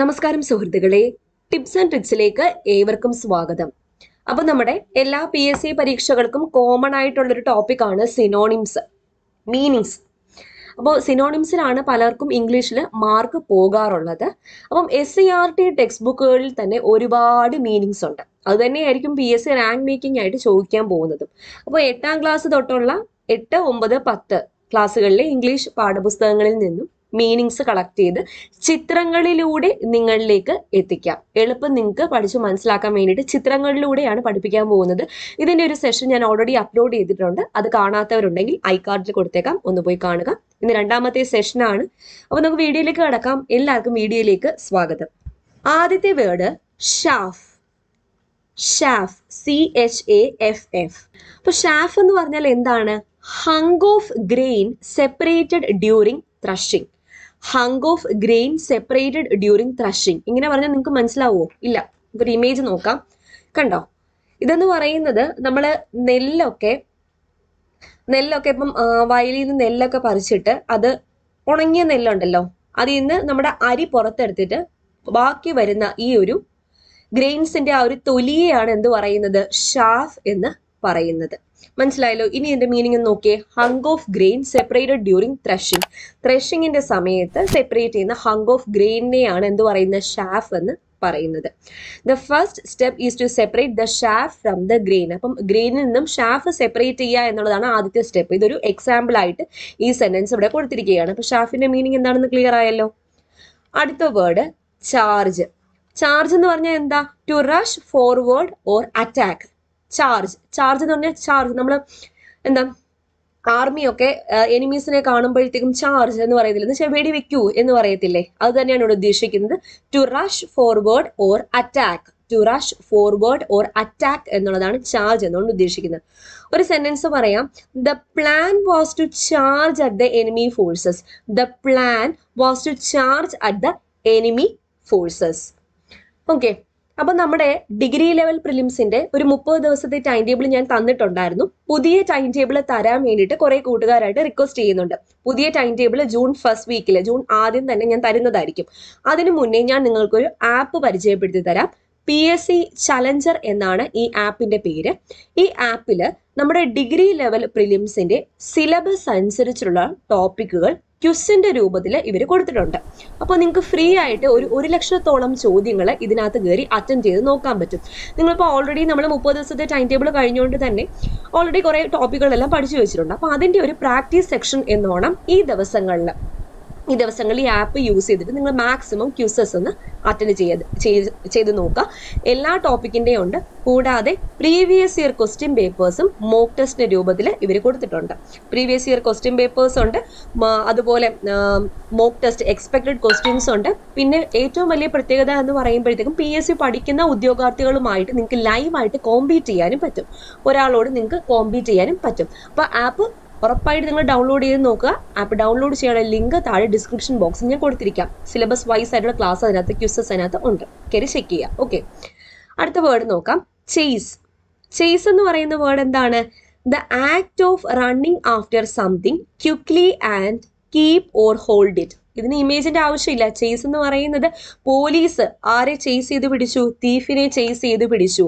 നമസ്കാരം സുഹൃത്തുക്കളെ tips and ട്രിക്സിലേക്ക് ഏവർക്കും സ്വാഗതം അപ്പൊ നമ്മുടെ എല്ലാ പി എസ് സി പരീക്ഷകൾക്കും കോമൺ ആയിട്ടുള്ളൊരു ആണ് സിനോണിംസ് മീനിങ്സ് അപ്പോൾ സിനോണിംസിലാണ് പലർക്കും ഇംഗ്ലീഷിൽ മാർക്ക് പോകാറുള്ളത് അപ്പം S C R T text ബുക്കുകളിൽ തന്നെ ഒരുപാട് മീനിങ്സ് ഉണ്ട് അത് തന്നെയായിരിക്കും P S C rank making ആയിട്ട് ചോദിക്കാൻ പോകുന്നതും അപ്പോൾ എട്ടാം ക്ലാസ് തൊട്ടുള്ള എട്ട് ഒമ്പത് പത്ത് ക്ലാസ്സുകളിലെ ഇംഗ്ലീഷ് പാഠപുസ്തകങ്ങളിൽ നിന്നും മീനിങ്സ് കളക്ട് ചെയ്ത് ചിത്രങ്ങളിലൂടെ നിങ്ങളിലേക്ക് എത്തിക്കാം എളുപ്പം നിങ്ങൾക്ക് പഠിച്ച് മനസ്സിലാക്കാൻ വേണ്ടിയിട്ട് ചിത്രങ്ങളിലൂടെയാണ് പഠിപ്പിക്കാൻ പോകുന്നത് ഇതിൻ്റെ ഒരു സെഷൻ ഞാൻ ഓൾറെഡി അപ്ലോഡ് ചെയ്തിട്ടുണ്ട് അത് കാണാത്തവരുണ്ടെങ്കിൽ ഐ കാർഡിൽ കൊടുത്തേക്കാം ഒന്ന് പോയി കാണുക ഇന്ന് രണ്ടാമത്തെ സെഷനാണ് അപ്പോൾ നമുക്ക് വീഡിയോയിലേക്ക് കടക്കാം എല്ലാവർക്കും വീഡിയോയിലേക്ക് സ്വാഗതം ആദ്യത്തെ word chaff chaff C H A F F അപ്പോൾ ഷാഫ് എന്ന് പറഞ്ഞാൽ എന്താണ് hunk of grain separated during threshing hunk of grain separated during threshing ഇങ്ങനെ പറഞ്ഞാൽ നിങ്ങൾക്ക് മനസ്സിലാവോ ഇല്ല ഒരു ഇമേജ് നോക്കാം കണ്ടോ ഇതെന്ന് പറയുന്നത് നമ്മൾ നെല്ലൊക്കെ നെല്ലൊക്കെ ഇപ്പം വയലിൽ നിന്ന് നെല്ലൊക്കെ പറിച്ചിട്ട് അത് ഉണങ്ങിയ നെല്ലുണ്ടല്ലോ അതിൽ നിന്ന് നമ്മുടെ അരി പുറത്തെടുത്തിട്ട് ബാക്കി വരുന്ന ഈ ഒരു ഗ്രെയിൻസിന്റെ ആ ഒരു തൊലിയെയാണ് എന്ത് പറയുന്നത് ഷാഫ് എന്ന് പറയുന്നത് മനസ്സിലായല്ലോ ഇനി എന്റെ മീനിങ് ഒന്ന് നോക്കിയേ hunk of grain separated during threshing ത്രഷിങ്ങിന്റെ സമയത്ത് സെപ്പറേറ്റ് ചെയ്യുന്ന ഹങ്ക് ഓഫ് ഗ്രെയിനെയാണ് എന്ത് പറയുന്ന ഷാഫ് എന്ന് പറയുന്നത് the first step is to separate the chaff from the grain അപ്പം ഗ്രെയിനിൽ നിന്നും ഷാഫ് സെപ്പറേറ്റ് ചെയ്യുക എന്നുള്ളതാണ് ആദ്യത്തെ സ്റ്റെപ്പ് ഇതൊരു എക്സാമ്പിൾ ആയിട്ട് ഈ സെന്റൻസ് ഇവിടെ കൊടുത്തിരിക്കുകയാണ് അപ്പോൾ ഷാഫിന്റെ മീനിങ് എന്താണെന്ന് ക്ലിയർ ആയല്ലോ അടുത്ത വേർഡ് ചാർജ് ചാർജ് എന്ന് പറഞ്ഞാൽ എന്താ to rush forward or attack charge charge എന്ന് പറഞ്ഞാൽ ചാർജ് നമ്മൾ എന്താ ആർമിയൊക്കെ എനിമീസിനെ കാണുമ്പോഴത്തേക്കും ചാർജ് എന്ന് പറയത്തില്ല എന്നുവെച്ചാൽ വെടി വെക്കൂ എന്ന് പറയത്തില്ലേ അത് തന്നെയാണ് ഇവിടെ ഉദ്ദേശിക്കുന്നത് to rush forward or attack to rush forward or attack എന്നുള്ളതാണ് ചാർജ് എന്നുകൊണ്ട് ഉദ്ദേശിക്കുന്നത് ഒരു സെന്റൻസ് പറയാം the plan was to charge at the enemy forces the plan was to charge at the enemy forces okay അപ്പൊ നമ്മുടെ degree level പ്രിലിംസിന്റെ ഒരു മുപ്പത് ദിവസത്തെ ടൈം ടേബിൾ ഞാൻ തന്നിട്ടുണ്ടായിരുന്നു പുതിയ ടൈം ടേബിൾ തരാൻ വേണ്ടിയിട്ട് കുറെ കൂട്ടുകാരായിട്ട് റിക്വസ്റ്റ് ചെയ്യുന്നുണ്ട് പുതിയ ടൈം ടേബിൾ ജൂൺ ഫസ്റ്റ് വീക്കിൽ ജൂൺ ആദ്യം തന്നെ ഞാൻ തരുന്നതായിരിക്കും അതിനു മുന്നേ ഞാൻ നിങ്ങൾക്കൊരു ആപ്പ് പരിചയപ്പെടുത്തി തരാം പി എസ് സി ചലഞ്ചർ എന്നാണ് ഈ ആപ്പിന്റെ പേര് ഈ ആപ്പിൽ നമ്മുടെ ഡിഗ്രി ലെവൽ പ്രിലിംസിന്റെ സിലബസ് അനുസരിച്ചുള്ള ടോപ്പിക്കുകൾ ക്യുസിൻ്റെ രൂപത്തിൽ ഇവർ കൊടുത്തിട്ടുണ്ട് അപ്പോൾ നിങ്ങൾക്ക് ഫ്രീ ആയിട്ട് ഒരു ഒരു ലക്ഷത്തോളം ചോദ്യങ്ങൾ ഇതിനകത്ത് കയറി അറ്റൻഡ് ചെയ്ത് നോക്കാൻ പറ്റും നിങ്ങളിപ്പോൾ ഓൾറെഡി നമ്മൾ മുപ്പത് ദിവസത്തെ ടൈം ടേബിൾ കഴിഞ്ഞുകൊണ്ട് തന്നെ ഓൾറെഡി കുറേ ടോപ്പിക്കുകളെല്ലാം പഠിച്ചു വെച്ചിട്ടുണ്ട് അപ്പോൾ അതിൻ്റെ ഒരു പ്രാക്ടീസ് സെക്ഷൻ എന്നോണം ഈ ദിവസങ്ങളിൽ ഈ ദിവസങ്ങളിൽ ഈ ആപ്പ് യൂസ് ചെയ്തിട്ട് നിങ്ങൾ മാക്സിമം ക്യൂസസ് ഒന്ന് അറ്റൻഡ് ചെയ്ത് ചെയ്ത് നോക്കുക എല്ലാ ടോപ്പിക്കിൻ്റെയും ഉണ്ട് കൂടാതെ പ്രീവിയസ് ഇയർ ക്വസ്റ്റ്യൻ പേപ്പേഴ്സും മോക്ക് ടെസ്റ്റിന്റെ രൂപത്തിൽ ഇവർ കൊടുത്തിട്ടുണ്ട് പ്രീവിയസ് ഇയർ ക്വസ്റ്റ്യൻ പേപ്പേഴ്സ് ഉണ്ട് അതുപോലെ മോക്ക് ടെസ്റ്റ് എക്സ്പെക്റ്റഡ് ക്വസ്റ്റ്യൻസ് ഉണ്ട് പിന്നെ ഏറ്റവും വലിയ പ്രത്യേകത എന്ന് പറയുമ്പോഴത്തേക്കും പി എസ് സി പഠിക്കുന്ന ഉദ്യോഗാർത്ഥികളുമായിട്ട് നിങ്ങൾക്ക് ലൈവായിട്ട് കോമ്പീറ്റ് ചെയ്യാനും പറ്റും ഒരാളോട് നിങ്ങൾക്ക് കോമ്പീറ്റ് ചെയ്യാനും പറ്റും അപ്പോൾ ആപ്പ് ഉറപ്പായിട്ട് നിങ്ങൾ ഡൗൺലോഡ് ചെയ്ത് നോക്കുക ആപ്പ് ഡൗൺലോഡ് ചെയ്യാനുള്ള ലിങ്ക് താഴെ ഡിസ്ക്രിപ്ഷൻ ബോക്സിൽ ഞാൻ കൊടുത്തിരിക്കാം സിലബസ് വൈസ് ആയിട്ടുള്ള ക്ലാസ് അതിനകത്ത് ക്യൂസസ് അതിനകത്ത് ഉണ്ട് കയറി ചെക്ക് ചെയ്യുക ഓക്കെ അടുത്ത വേർഡ് നോക്കാം ചെയ്സ് ചെയ്സ് എന്ന് പറയുന്ന വേർഡ് എന്താണ് the act of running after something quickly and keep or hold it ഇതിന് ഇമേജിന്റെ ആവശ്യമില്ല ചേസ് എന്ന് പറയുന്നത് പോലീസ് ആരെ ചേസ് ചെയ്ത് പിടിച്ചു തീഫിനെ ചേസ് ചെയ്ത് പിടിച്ചു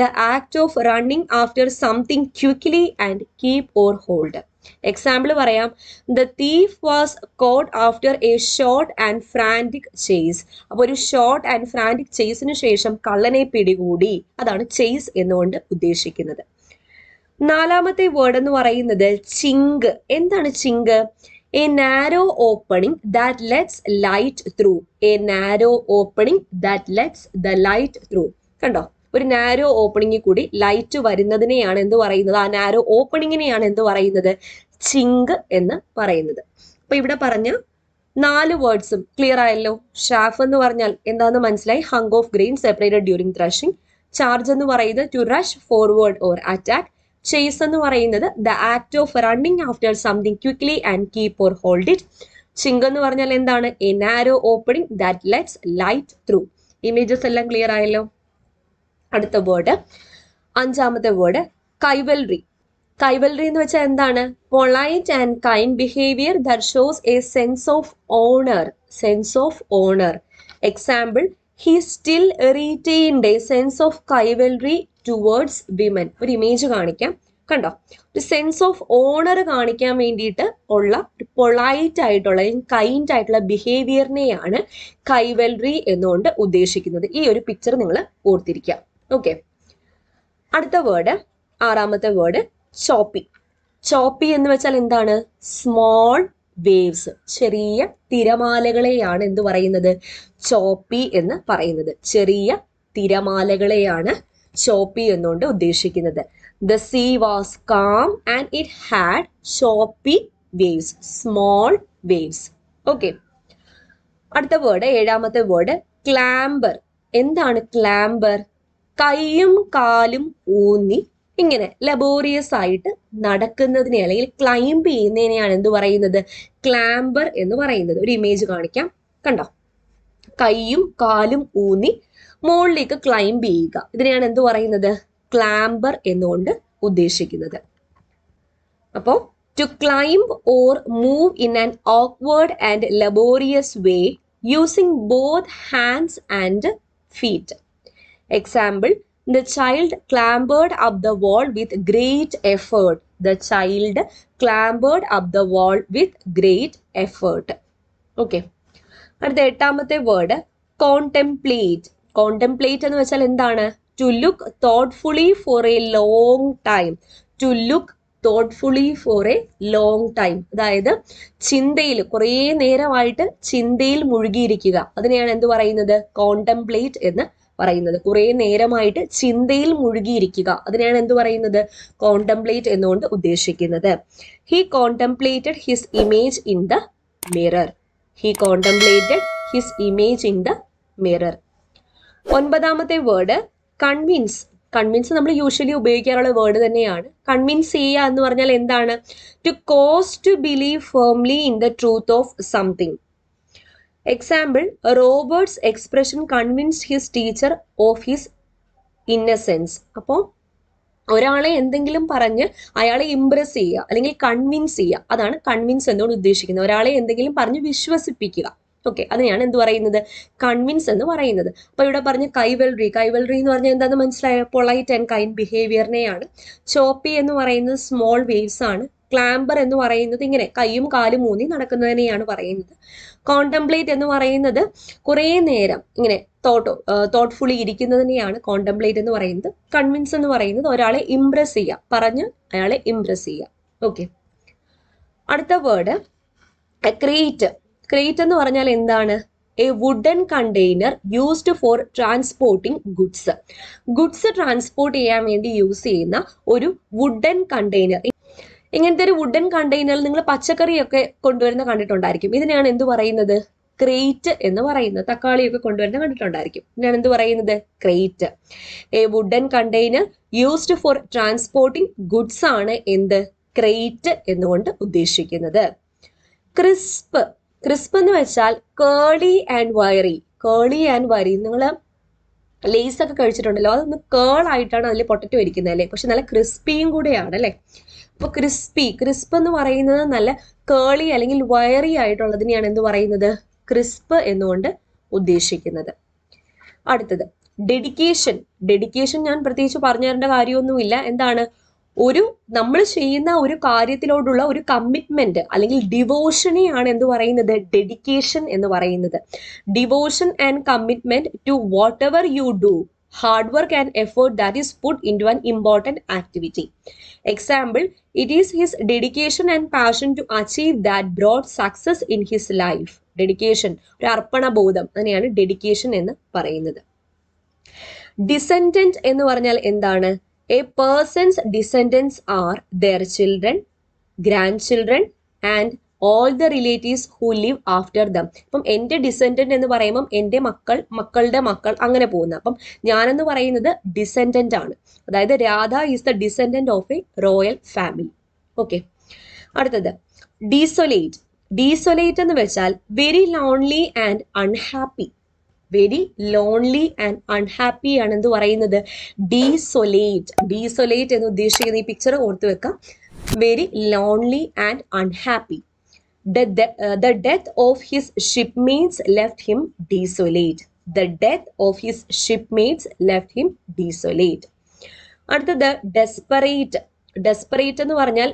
the act of running after something quickly and keep or hold example പറയാം the thief was caught after a short and frantic chase അപ്പോൾ ഒരു ഷോർട്ട് ആൻഡ് ഫ്രാൻറ്റിക് ചെയ്സിന് ശേഷം കള്ളനെ പിടികൂടി അതാണ് ചേസ് എന്നുകൊണ്ട് ഉദ്ദേശിക്കുന്നത് നാലാമത്തെ വേർഡ് എന്ന് പറയുന്നത് ചിങ്ക് എന്താണ് chink a narrow opening that lets light through a narrow opening that lets the light through കണ്ടോ ഒരു നാരോ ഓപ്പണിംഗിൽ കൂടി ലൈറ്റ് വരുന്നതിനെയാണ് എന്ത് പറയുന്നത് ആ നാരോ ഓപ്പണിങ്ങിനെയാണ് എന്ത് പറയുന്നത് ചിങ്ക് എന്ന് പറയുന്നത് അപ്പൊ ഇവിടെ പറഞ്ഞ നാല് വേർഡ്സും ക്ലിയർ ആയല്ലോ ഷാഫ് എന്ന് പറഞ്ഞാൽ എന്താന്ന് മനസ്സിലായി hunk of grain separated during threshing charge എന്ന് പറയുന്നത് to rush forward or attack chase എന്ന് പറയുന്നത് the act of running after something quickly and keep or hold it chink എന്ന് പറഞ്ഞാൽ എന്താണ് a narrow opening that lets light through images എല്ലാം clear ആയല്ലോ അടുത്ത വേർഡ് അഞ്ചാമത്തെ വേർഡ് കൈവൽറി കൈവൽറി എന്ന് വെച്ചാൽ എന്താണ് polite and kind behaviour that shows a sense of honour sense of honour example he still retained a sense of chivalry towards women ഒരു image കാണിക്കാം കണ്ടോ ഒരു സെൻസ് ഓഫ് ഓണർ കാണിക്കാൻ വേണ്ടിയിട്ട് ഉള്ള ഒരു പൊളൈറ്റ് ആയിട്ടുള്ള കൈൻഡ് ആയിട്ടുള്ള ബിഹേവിയറിനെയാണ് കൈവെൽറി എന്നുകൊണ്ട് ഉദ്ദേശിക്കുന്നത് ഈ ഒരു പിക്ചർ നിങ്ങൾ ഓർത്തിരിക്കാം ഓക്കെ അടുത്ത വേർഡ് ആറാമത്തെ വേർഡ് ചോപ്പി ചോപ്പി എന്ന് വെച്ചാൽ എന്താണ് സ്മോൾ വേവ്സ് ചെറിയ തിരമാലകളെയാണ് എന്ത് പറയുന്നത് ചോപ്പി എന്ന് പറയുന്നത് ചെറിയ തിരമാലകളെയാണ് ചോപ്പി എന്നുകൊണ്ട് ഉദ്ദേശിക്കുന്നത് the sea was calm and it had choppy waves small waves okay അടുത്ത വേർഡ് ഏഴാമത്തെ വേർഡ് ക്ലാംബർ എന്താണ് ക്ലാംബർ കൈയും കാലും ഊന്നി ഇങ്ങനെ ലബോറിയസ് ആയിട്ട് നടക്കുന്നതിനെ അല്ലെങ്കിൽ ക്ലൈംബ് ചെയ്യുന്നതിനെയാണ് എന്ത് പറയുന്നത് ക്ലാംബർ എന്ന് പറയുന്നത് ഒരു ഇമേജ് കാണിക്കാം കണ്ടോ കൈയും കാലും ഊന്നി മുകളിലേക്ക് ക്ലൈംബ് ചെയ്യുക ഇതിനെയാണ് എന്ത് പറയുന്നത് ക്ലാംബർ എന്നുകൊണ്ട് ഉദ്ദേശിക്കുന്നത് അപ്പോൾ to climb or move in an awkward and laborious way using both hands and feet example the child clambered up the wall with great effort the child clambered up the wall with great effort okay അടുത്ത എട്ടാമത്തെ word contemplate contemplate എന്ന് വെച്ചാൽ എന്താണ് to look thoughtfully for a long time to look thoughtfully for a long time അതായത് ചിന്തയിൽ കുറേ നേരമായിട്ട് ചിന്തയിൽ മുഴുകിയിരിക്കുക അതിനെയാണ് എന്ത് പറയുന്നത് കോണ്ടംപ്ലേറ്റ് എന്ന് പറയുന്നത് കുറേ നേരമായിട്ട് ചിന്തയിൽ മുഴുകിയിരിക്കുക അതിനെയാണ് എന്ത് പറയുന്നത് കോണ്ടംപ്ലേറ്റ് എന്നുകൊണ്ട് ഉദ്ദേശിക്കുന്നത് he contemplated his image in the mirror he contemplated his image in the mirror ഒൻപതാമത്തെ വേർഡ് കൺവിൻസ് കൺവിൻസ് നമ്മൾ യൂഷ്വലി ഉപയോഗിക്കാറുള്ള വേർഡ് തന്നെയാണ് കൺവിൻസ് ചെയ്യുക എന്ന് പറഞ്ഞാൽ എന്താണ് to cause to believe firmly in the truth of something example Robert's expression convince his teacher of his innocence അപ്പോൾ ഒരാളെ എന്തെങ്കിലും പറഞ്ഞ് അയാളെ ഇംപ്രസ് ചെയ്യുക അല്ലെങ്കിൽ കൺവിൻസ് ചെയ്യുക അതാണ് കൺവിൻസ് എന്നോട് ഉദ്ദേശിക്കുന്നത് ഒരാളെ എന്തെങ്കിലും പറഞ്ഞ് വിശ്വസിപ്പിക്കുക ഓക്കെ അതിനെയാണ് എന്ത് പറയുന്നത് കൺവിൻസ് എന്ന് പറയുന്നത് അപ്പോൾ ഇവിടെ പറഞ്ഞ കൈവെൽറി കൈവെൽറി എന്ന് പറഞ്ഞാൽ എന്താണെന്ന് മനസ്സിലായ പൊളൈറ്റ് ആൻഡ് കൈൻഡ് ബിഹേവിയറിനെയാണ് ചോപ്പി എന്ന് പറയുന്നത് സ്മോൾ വേവ്സ് ആണ് ക്ലാമ്പർ എന്ന് പറയുന്നത് ഇങ്ങനെ കൈയും കാലും മൂന്നി നടക്കുന്നതിനെയാണ് പറയുന്നത് കോണ്ടംപ്ലേറ്റ് എന്ന് പറയുന്നത് കുറേ നേരം ഇങ്ങനെ തോട്ടോ തോട്ട്ഫുള്ളി ഇരിക്കുന്നതിനെയാണ് കോണ്ടംപ്ലേറ്റ് എന്ന് പറയുന്നത് കൺവിൻസ് എന്ന് പറയുന്നത് ഒരാളെ ഇംപ്രസ് ചെയ്യുക പറഞ്ഞ് അയാളെ ഇംപ്രസ് ചെയ്യുക ഓക്കെ അടുത്ത വേർഡ് ക്രിയേറ്റ് ക്രേറ്റ് എന്ന് പറഞ്ഞാൽ എന്താണ് a wooden container used for transporting goods goods transport ചെയ്യാൻ വേണ്ടി യൂസ് ചെയ്യുന്ന ഒരു വുഡൻ കണ്ടെയ്നർ ഇങ്ങനത്തെ ഒരു വുഡൻ കണ്ടെയ്നറിൽ നിങ്ങൾ പച്ചക്കറിയൊക്കെ കൊണ്ടുവരുന്ന കണ്ടിട്ടുണ്ടായിരിക്കും ഇതിനെയാണ് എന്ത് പറയുന്നത് ക്രേറ്റ് എന്ന് പറയുന്നത് തക്കാളിയൊക്കെ കൊണ്ടുവരുന്ന കണ്ടിട്ടുണ്ടായിരിക്കും ഇതിനാണ് എന്ത് പറയുന്നത് crate a wooden container used for transporting goods ആണ് എന്ത് ക്രേറ്റ് എന്നുകൊണ്ട് ഉദ്ദേശിക്കുന്നത് ക്രിസ്പ് ക്രിസ്പ് എന്ന് വെച്ചാൽ കേളി ആൻഡ് വയറി കേളി ആൻഡ് വയറി നിങ്ങൾ ലേസ് ഒക്കെ കഴിച്ചിട്ടുണ്ടല്ലോ അതൊന്ന് കേൾ ആയിട്ടാണ് അതിൽ പൊട്ടറ്റോ വരിക്കുന്നത് അല്ലേ പക്ഷെ നല്ല ക്രിസ്പിയും കൂടെയാണ് അല്ലേ അപ്പോൾ ക്രിസ്പി ക്രിസ്പ് എന്ന് പറയുന്നത് നല്ല കേളി അല്ലെങ്കിൽ വയറി ആയിട്ടുള്ളതിനെയാണ് എന്ത് പറയുന്നത് ക്രിസ്പ് എന്നുകൊണ്ട് ഉദ്ദേശിക്കുന്നത് അടുത്തത് ഡെഡിക്കേഷൻ ഡെഡിക്കേഷൻ ഞാൻ പ്രത്യേകിച്ച് പറഞ്ഞു തരേണ്ട കാര്യമൊന്നുമില്ല എന്താണ് ഒരു നമ്മൾ ചെയ്യുന്ന ഒരു കാര്യത്തിലോടുള്ള ഒരു കമ്മിറ്റ്മെന്റ് അല്ലെങ്കിൽ ഡിവോഷനെയാണ് എന്ത് പറയുന്നത് ഡെഡിക്കേഷൻ എന്ന് പറയുന്നത് devotion and commitment to whatever you do hard work and effort that is put into an important activity example it is his dedication and passion to achieve that broad success in his life dedication ഒരു അർപ്പണബോധം തന്നെയാണ് dedication എന്ന് പറയുന്നത് descendant എന്ന് പറഞ്ഞാൽ എന്താണ് a person's descendants are their children grandchildren and all the relatives who live after them അപ്പം എൻ്റെ ഡിസെൻഡൻ്റ് എന്ന് പറയുമ്പം എൻ്റെ മക്കൾ മക്കളുടെ മക്കൾ അങ്ങനെ പോകുന്ന അപ്പം ഞാനെന്ന് പറയുന്നത് ഡിസെൻഡൻ്റ് ആണ് അതായത് Radha is the descendant of a royal family okay അടുത്തത് ഡീസൊലേറ്റ് ഡീസൊലേറ്റ് എന്ന് വെച്ചാൽ very lonely and unhappy very lonely and unhappy ആണ് എന്ത് പറയുന്നത് ഡീസൊലേറ്റ് ഡീസൊലേറ്റ് എന്ന് ഉദ്ദേശിക്കുന്ന ഈ പിക്ചർ ഓർത്ത് വെക്കാം very lonely and unhappy the death of his ship means left him desolate the death of his ship means left him desolate അടുത്തത് desperate desperate എന്ന് പറഞ്ഞാൽ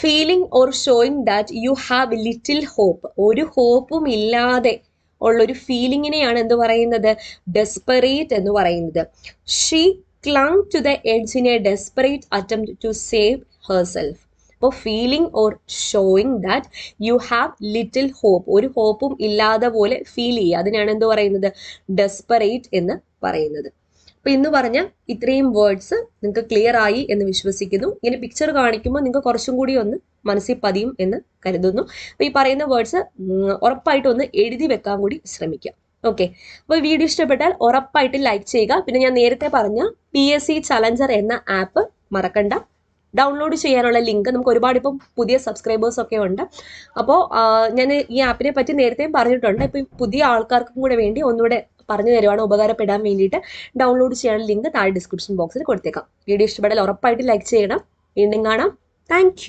feeling or showing that you have little hope ഒരു ഹോപ്പും ഇല്ലാതെ ഉള്ളൊരു ഫീലിങ്ങിനെയാണ് എന്ത് പറയുന്നത് desperate എന്ന് പറയുന്നത് ഷീ ക്ലങ് ടു ദ എഡ്ജിനെ desperate attempt to save herself അപ്പോൾ feeling or showing that you have little hope ഒരു ഹോപ്പും ഇല്ലാതെ പോലെ ഫീൽ ചെയ്യുക അതിനാണ് എന്ത് പറയുന്നത് ഡെസ്പെറേറ്റ് എന്ന് പറയുന്നത് അപ്പൊ ഇന്ന് പറഞ്ഞ ഇത്രയും വേർഡ്സ് നിങ്ങൾക്ക് ക്ലിയർ ആയി എന്ന് വിശ്വസിക്കുന്നു ഇങ്ങനെ പിക്ചർ കാണിക്കുമ്പോൾ നിങ്ങൾക്ക് കുറച്ചും കൂടി ഒന്ന് മനസ്സിൽ പതിയും എന്ന് കരുതുന്നു അപ്പോൾ ഈ പറയുന്ന വേർഡ്സ് ഉറപ്പായിട്ട് ഒന്ന് എഴുതി വെക്കാൻ കൂടി ശ്രമിക്കുക ഓക്കെ അപ്പോൾ വീഡിയോ ഇഷ്ടപ്പെട്ടാൽ ഉറപ്പായിട്ട് ലൈക്ക് ചെയ്യുക പിന്നെ ഞാൻ നേരത്തെ പറഞ്ഞ പി എസ് സി ചലഞ്ചർ എന്ന ആപ്പ് മറക്കണ്ട ഡൗൺലോഡ് ചെയ്യാനുള്ള ലിങ്ക് നമുക്ക് ഒരുപാട് ഇപ്പം പുതിയ സബ്സ്ക്രൈബേഴ്സ് ഒക്കെ ഉണ്ട് അപ്പോൾ ഞാൻ ഈ ആപ്പിനെ പറ്റി നേരത്തെയും പറഞ്ഞിട്ടുണ്ട് ഇപ്പം പുതിയ ആൾക്കാർക്കും കൂടെ വേണ്ടി ഒന്നുകൂടെ പറഞ്ഞു തരുവാണ് ഉപകാരപ്പെടാൻ വേണ്ടിയിട്ട് ഡൗൺലോഡ് ചെയ്യാൻ ലിങ്ക് താഴെ ഡിസ്ക്രിപ്ഷൻ ബോക്സിൽ കൊടുത്തേക്കാം വീഡിയോ ഇഷ്ടപ്പെടാൻ ഉറപ്പായിട്ട് ലൈക്ക് ചെയ്യണം വീണ്ടും കാണാം താങ്ക്